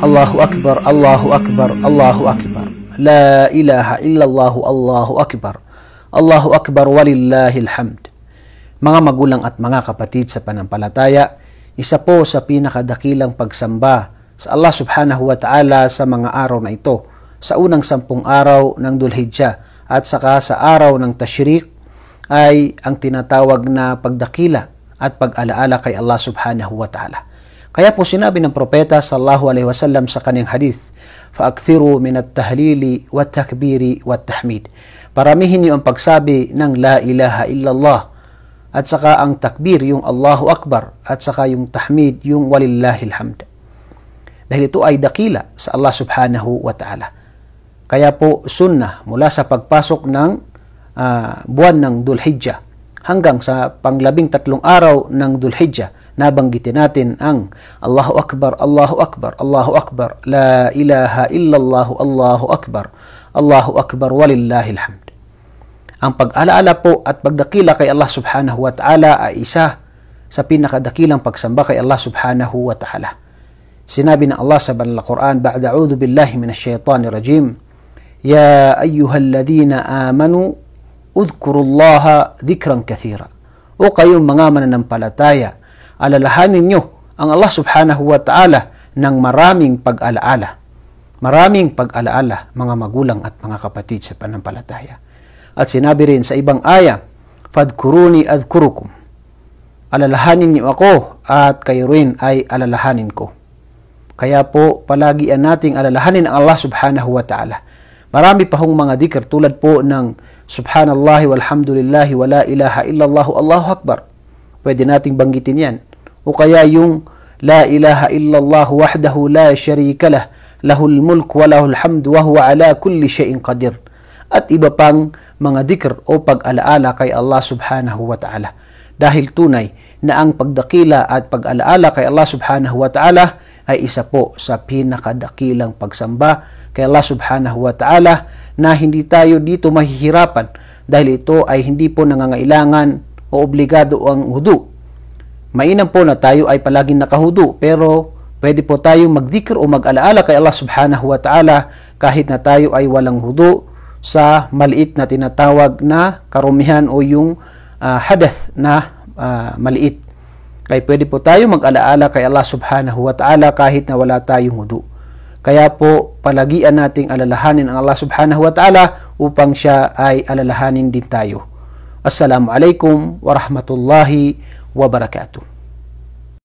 Allahu Akbar, Allahu Akbar, Allahu Akbar. La ilaha illallah, Allahu Akbar. Allahu Akbar walillahil hamd. Mga magulang at mga kapatid sa panampalataya, isa po sa pinakadakilang pagsamba sa Allah subhanahu wa ta'ala sa mga araw na ito, sa unang sampung araw ng Dulhijjah at saka sa araw ng Tashrik ay ang tinatawag na pagdakila at pag-alaala kay Allah subhanahu wa ta'ala. Kaya po sinabi ng propeta sallallahu alaihi wasallam sa kanyang hadith, فَأَكْثِرُوا مِنَ التَّهْلِيلِ وَالتَّكْبِيرِ وَالتَّحْمِيدِ Paramihin niyo ang pagsabi ng La ilaha illallah at saka ang takbir, yung Allahu Akbar at saka yung tahmid, yung walillahil hamd. Dahil ito ay dakila sa Allah subhanahu wa ta'ala. Kaya po sunnah mula sa pagpasok ng uh, buwan ng Dhul Hijjah hanggang sa panglabing tatlong araw ng Dulhijjah nabanggitin natin ang Allahu Akbar, Allahu Akbar, Allahu Akbar, La ilaha illallah, Allahu Akbar, Allahu Akbar, walillahi alhamd. Ang pag-alaala po at pagdakila kay Allah subhanahu wa ta'ala ay isa sa pinakadakilang pagsamba kay Allah subhanahu wa ta'ala. Sinabi ng Allah sa Banal Quran, Ba'da a'udhu billahi minash shaitani rajim, Ya ayyuhal ladhina amanu, Udkurullaha dhikran kathira. O kayong mga mananampalataya, alalahanin nyo ang Allah subhanahu wa ta'ala ng maraming pag-alaala. Maraming pag-alaala mga magulang at mga kapatid sa panampalataya. At sinabi rin sa ibang aya, Fadkuruni adkurukum. Alalahanin niyo ako at kayo rin ay alalahanin ko. Kaya po, palagi nating alalahanin ang Allah subhanahu wa ta'ala Marami pa hong mga dikr tulad po ng Subhanallah, walhamdulillah, wala ilaha illallah, Allahu Akbar. Pwede nating banggitin yan. O kaya yung La ilaha illallah wahdahu la sharika lah, lahul mulk wa lahul hamd wa huwa ala kulli shayin qadir. At iba pang mga dikr o pag-alaala kay Allah subhanahu wa ta'ala. Dahil tunay na ang pagdakila at pag-alaala kay Allah subhanahu wa ta'ala ay isa po sa pinakadakilang pagsamba kay Allah subhanahu wa ta'ala na hindi tayo dito mahihirapan dahil ito ay hindi po nangangailangan o obligado ang hudu. Mainam po na tayo ay palaging nakahudu pero pwede po tayong magdikr o mag-alaala kay Allah subhanahu wa ta'ala kahit na tayo ay walang hudu sa maliit na tinatawag na karumihan o yung uh, ah, hadath na uh, maliit. Kaya pwede po tayo mag-alaala kay Allah subhanahu wa ta'ala kahit na wala tayong wudu. Kaya po palagian nating alalahanin ang Allah subhanahu wa ta'ala upang siya ay alalahanin din tayo. Assalamualaikum warahmatullahi wabarakatuh.